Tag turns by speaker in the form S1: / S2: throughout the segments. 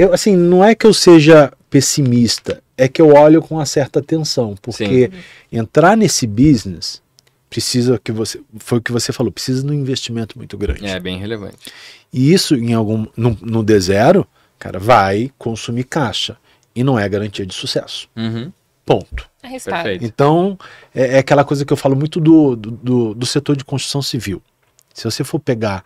S1: eu, assim, não é que eu seja pessimista, é que eu olho com uma certa atenção, porque Sim. entrar nesse business precisa que você, foi o que você falou, precisa de um investimento muito grande.
S2: É bem relevante.
S1: E isso em algum no, no D0, cara, vai consumir caixa e não é garantia de sucesso. Uhum. Ponto.
S2: É Arriscado. Perfeito.
S1: Então, é, é, aquela coisa que eu falo muito do, do, do, do setor de construção civil. Se você for pegar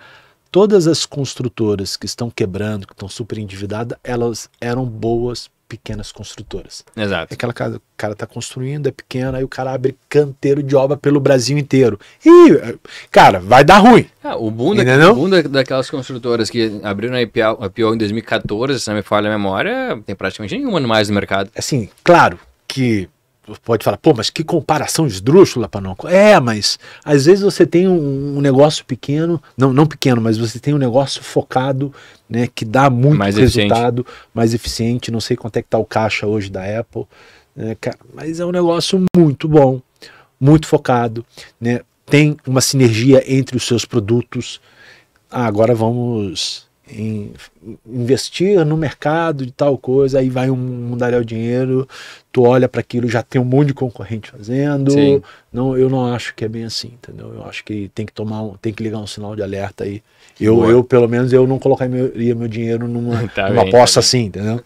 S1: todas as construtoras que estão quebrando, que estão super endividadas, elas eram boas pequenas construtoras. Exato. É aquela casa, o cara tá construindo, é pequena aí o cara abre canteiro de obra pelo Brasil inteiro. E, cara, vai dar ruim. Ah,
S2: o boom, da, não? o boom da, daquelas construtoras que abriram a IPO, a IPO em 2014, se não me falha a memória, tem praticamente nenhuma mais no mercado. Assim, claro que pode falar,
S1: pô, mas que comparação esdrúxula, panoco É, mas às vezes você tem um, um, negócio pequeno, não, não pequeno, mas você tem um negócio focado, né, que dá muito mais resultado, eficiente. mais eficiente. Não sei quanto é que tá o caixa hoje da Apple, né, cara, mas é um negócio muito bom, muito focado, né, tem uma sinergia entre os seus produtos. Ah, agora vamos em investir no mercado de tal coisa, aí vai um mundaréu dinheiro, tu olha para aquilo, já tem um monte de concorrente fazendo. Sim. Não, eu não acho que é bem assim, entendeu? Eu acho que tem que tomar, um, tem que ligar um sinal de alerta aí. Eu, eu pelo menos eu não colocaria meu, meu dinheiro numa, tá numa bem, tá aposta tá assim, entendeu?